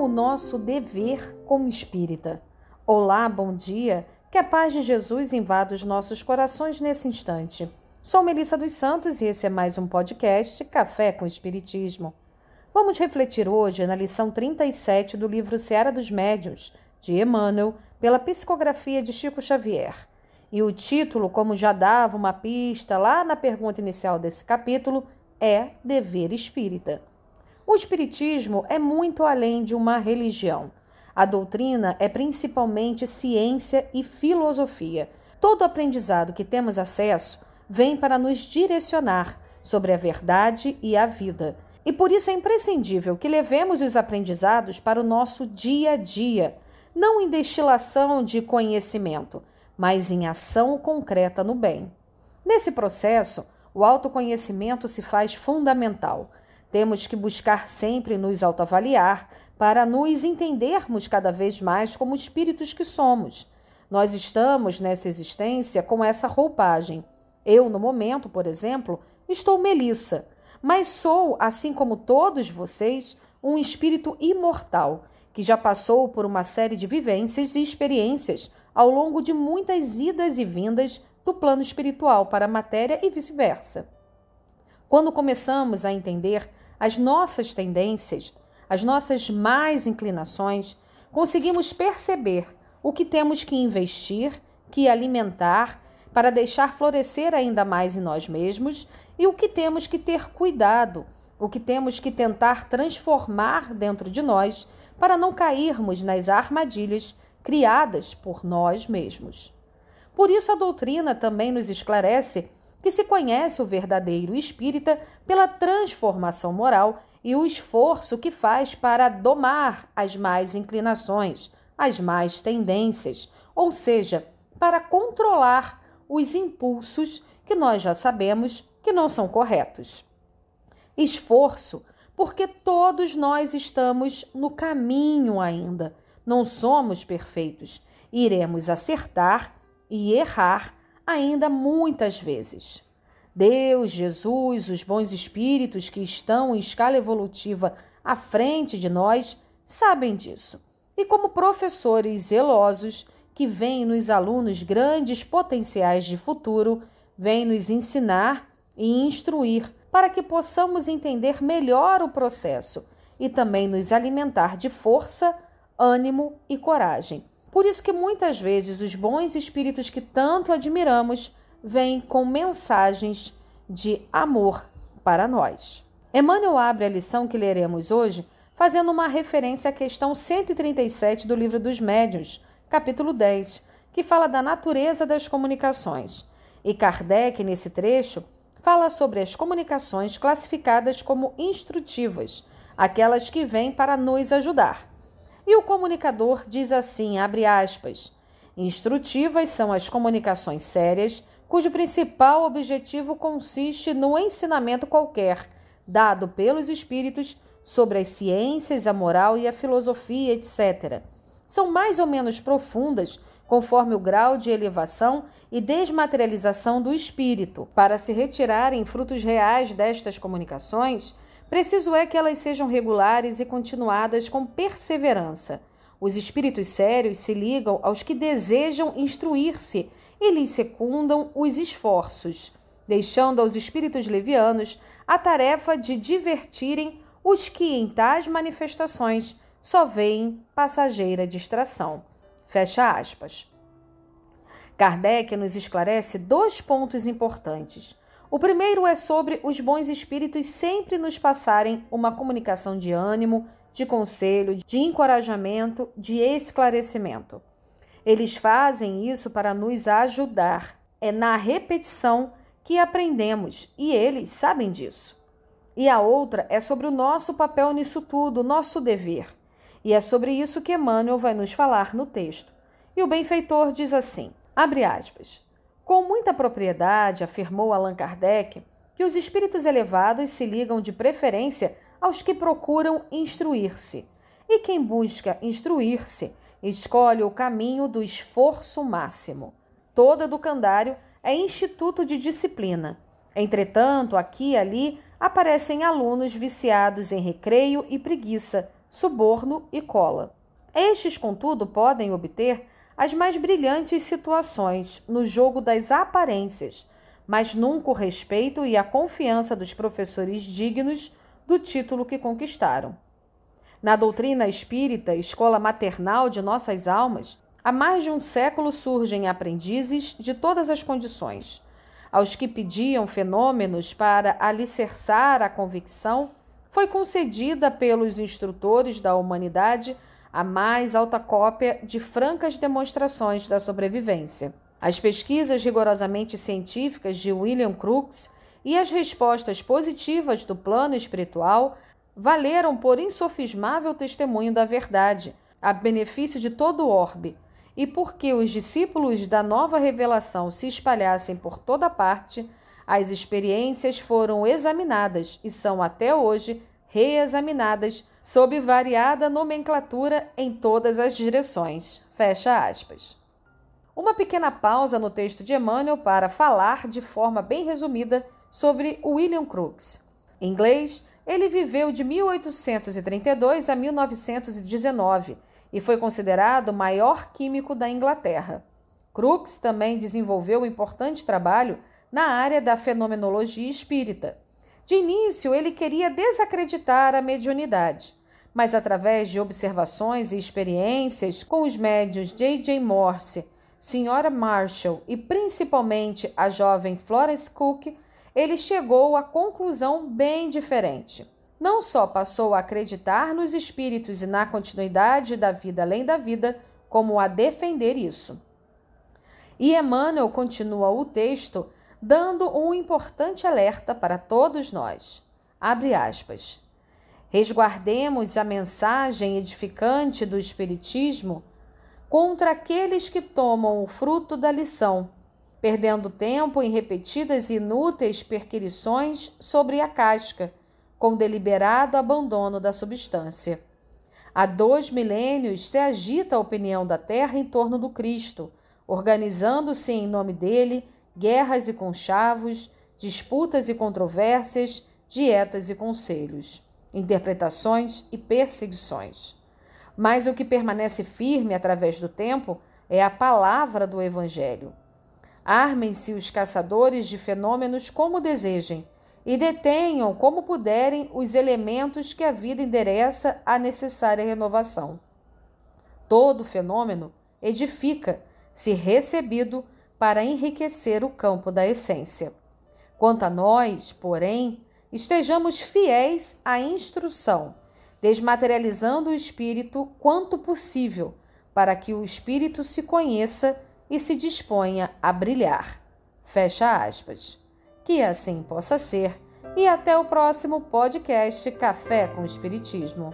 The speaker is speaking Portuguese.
o nosso dever como espírita. Olá, bom dia. Que a paz de Jesus invada os nossos corações nesse instante. Sou Melissa dos Santos e esse é mais um podcast Café com Espiritismo. Vamos refletir hoje na lição 37 do livro Seara dos Médiuns, de Emmanuel, pela psicografia de Chico Xavier. E o título, como já dava uma pista lá na pergunta inicial desse capítulo, é Dever Espírita. O Espiritismo é muito além de uma religião. A doutrina é principalmente ciência e filosofia. Todo aprendizado que temos acesso vem para nos direcionar sobre a verdade e a vida. E por isso é imprescindível que levemos os aprendizados para o nosso dia a dia, não em destilação de conhecimento, mas em ação concreta no bem. Nesse processo, o autoconhecimento se faz fundamental. Temos que buscar sempre nos autoavaliar para nos entendermos cada vez mais como espíritos que somos. Nós estamos nessa existência com essa roupagem. Eu, no momento, por exemplo, estou Melissa, mas sou, assim como todos vocês, um espírito imortal que já passou por uma série de vivências e experiências ao longo de muitas idas e vindas do plano espiritual para a matéria e vice-versa. Quando começamos a entender as nossas tendências, as nossas mais inclinações, conseguimos perceber o que temos que investir, que alimentar, para deixar florescer ainda mais em nós mesmos e o que temos que ter cuidado, o que temos que tentar transformar dentro de nós para não cairmos nas armadilhas criadas por nós mesmos. Por isso, a doutrina também nos esclarece que se conhece o verdadeiro espírita pela transformação moral e o esforço que faz para domar as más inclinações, as más tendências, ou seja, para controlar os impulsos que nós já sabemos que não são corretos. Esforço, porque todos nós estamos no caminho ainda, não somos perfeitos, iremos acertar e errar ainda muitas vezes. Deus, Jesus, os bons espíritos que estão em escala evolutiva à frente de nós sabem disso. E como professores zelosos que veem nos alunos grandes potenciais de futuro, vêm nos ensinar e instruir para que possamos entender melhor o processo e também nos alimentar de força, ânimo e coragem por isso que muitas vezes os bons espíritos que tanto admiramos vêm com mensagens de amor para nós. Emmanuel abre a lição que leremos hoje fazendo uma referência à questão 137 do Livro dos Médiuns, capítulo 10, que fala da natureza das comunicações. E Kardec, nesse trecho, fala sobre as comunicações classificadas como instrutivas, aquelas que vêm para nos ajudar. E o comunicador diz assim, abre aspas, instrutivas são as comunicações sérias, cujo principal objetivo consiste no ensinamento qualquer, dado pelos espíritos, sobre as ciências, a moral e a filosofia, etc. São mais ou menos profundas, conforme o grau de elevação e desmaterialização do espírito. Para se retirarem frutos reais destas comunicações, Preciso é que elas sejam regulares e continuadas com perseverança. Os espíritos sérios se ligam aos que desejam instruir-se e lhes secundam os esforços, deixando aos espíritos levianos a tarefa de divertirem os que em tais manifestações só veem passageira distração. Fecha aspas. Kardec nos esclarece dois pontos importantes. O primeiro é sobre os bons espíritos sempre nos passarem uma comunicação de ânimo, de conselho, de encorajamento, de esclarecimento. Eles fazem isso para nos ajudar. É na repetição que aprendemos e eles sabem disso. E a outra é sobre o nosso papel nisso tudo, nosso dever. E é sobre isso que Emmanuel vai nos falar no texto. E o benfeitor diz assim: abre aspas. Com muita propriedade, afirmou Allan Kardec, que os espíritos elevados se ligam de preferência aos que procuram instruir-se. E quem busca instruir-se escolhe o caminho do esforço máximo. Toda do candário é instituto de disciplina. Entretanto, aqui e ali aparecem alunos viciados em recreio e preguiça, suborno e cola. Estes, contudo, podem obter as mais brilhantes situações no jogo das aparências, mas nunca o respeito e a confiança dos professores dignos do título que conquistaram. Na doutrina espírita, escola maternal de nossas almas, há mais de um século surgem aprendizes de todas as condições. Aos que pediam fenômenos para alicerçar a convicção, foi concedida pelos instrutores da humanidade a mais alta cópia de francas demonstrações da sobrevivência. As pesquisas rigorosamente científicas de William Crookes e as respostas positivas do plano espiritual valeram por insofismável testemunho da verdade, a benefício de todo o orbe, e porque os discípulos da nova revelação se espalhassem por toda parte, as experiências foram examinadas e são até hoje reexaminadas sob variada nomenclatura em todas as direções. Fecha aspas. Uma pequena pausa no texto de Emmanuel para falar de forma bem resumida sobre William Crookes. Em inglês, ele viveu de 1832 a 1919 e foi considerado o maior químico da Inglaterra. Crookes também desenvolveu um importante trabalho na área da fenomenologia espírita. De início, ele queria desacreditar a mediunidade, mas através de observações e experiências com os médios J.J. Morse, Sra. Marshall e principalmente a jovem Florence Cook, ele chegou à conclusão bem diferente. Não só passou a acreditar nos espíritos e na continuidade da vida além da vida, como a defender isso. E Emmanuel continua o texto dando um importante alerta para todos nós. Abre aspas. Resguardemos a mensagem edificante do Espiritismo contra aqueles que tomam o fruto da lição, perdendo tempo em repetidas e inúteis perquirições sobre a casca, com deliberado abandono da substância. Há dois milênios se agita a opinião da Terra em torno do Cristo, organizando-se em nome dele guerras e conchavos, disputas e controvérsias, dietas e conselhos, interpretações e perseguições. Mas o que permanece firme através do tempo é a palavra do Evangelho. Armem-se os caçadores de fenômenos como desejem e detenham como puderem os elementos que a vida endereça à necessária renovação. Todo fenômeno edifica se recebido para enriquecer o campo da essência. Quanto a nós, porém, estejamos fiéis à instrução, desmaterializando o espírito quanto possível, para que o espírito se conheça e se disponha a brilhar. Fecha aspas. Que assim possa ser. E até o próximo podcast Café com Espiritismo.